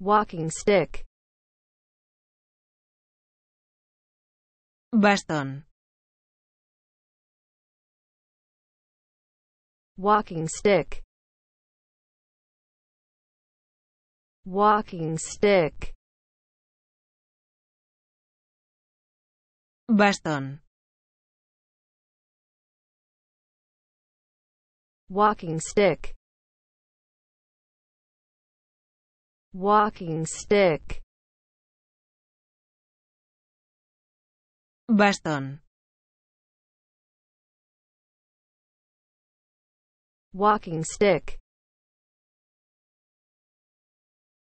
walking stick bastón walking stick walking stick bastón walking stick walking stick bastón walking stick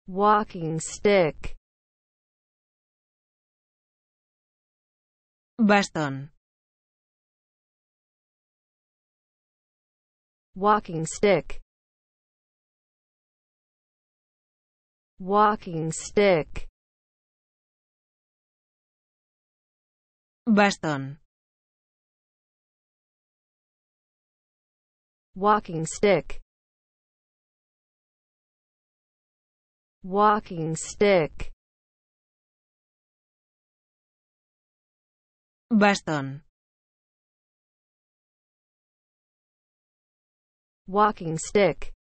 walking stick bastón walking stick walking stick bastón walking stick walking stick bastón walking stick